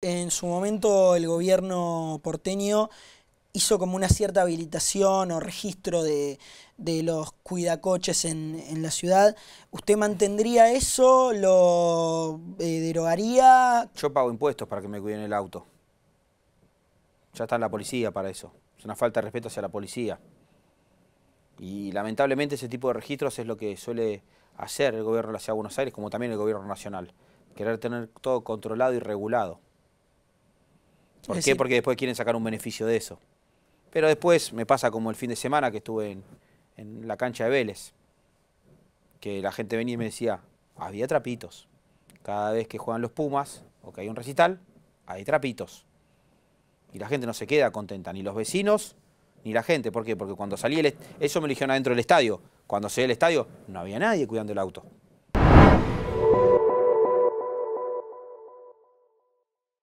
En su momento el gobierno porteño hizo como una cierta habilitación o registro de, los cuidacoches en, en, la ciudad. ¿Usted mantendría eso? ¿Lo eh, derogaría? Yo pago impuestos para que me cuiden el auto. Ya está en la policía para eso. Es una falta de respeto hacia la policía. Y lamentablemente ese tipo de registros es lo que suele hacer el gobierno de la Ciudad de Buenos Aires, como también el gobierno nacional. Querer tener todo controlado y regulado. ¿Por eh, qué? Porque después quieren sacar un beneficio de eso. Pero después me pasa como el fin de semana que estuve en, la cancha de Vélez, que la gente venía y me decía, había trapitos. Cada vez que juegan los Pumas o que hay un recital, hay trapitos. Y la gente no se queda contenta, ni los vecinos, ni la gente. ¿Por qué? Porque cuando salí, el eso me eligieron adentro del estadio. Cuando salí del estadio, no había nadie cuidando el auto.